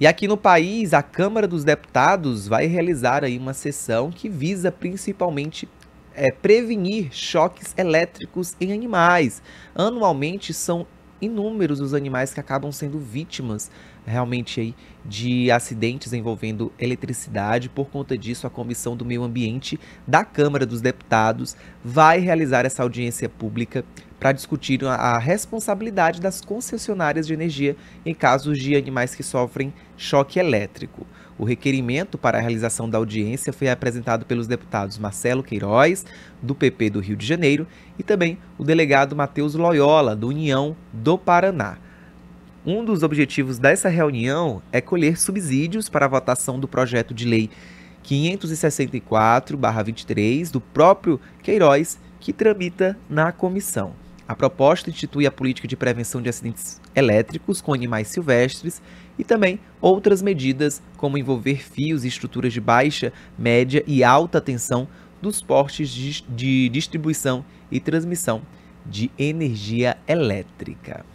E aqui no país, a Câmara dos Deputados vai realizar aí uma sessão que visa principalmente é, prevenir choques elétricos em animais. Anualmente são inúmeros os animais que acabam sendo vítimas realmente aí de acidentes envolvendo eletricidade. Por conta disso, a Comissão do Meio Ambiente da Câmara dos Deputados vai realizar essa audiência pública para discutir a responsabilidade das concessionárias de energia em casos de animais que sofrem choque elétrico. O requerimento para a realização da audiência foi apresentado pelos deputados Marcelo Queiroz, do PP do Rio de Janeiro, e também o delegado Matheus Loyola, do União do Paraná. Um dos objetivos dessa reunião é colher subsídios para a votação do projeto de lei 564-23 do próprio Queiroz, que tramita na comissão. A proposta institui a política de prevenção de acidentes elétricos com animais silvestres e também outras medidas, como envolver fios e estruturas de baixa, média e alta tensão dos portes de distribuição e transmissão de energia elétrica.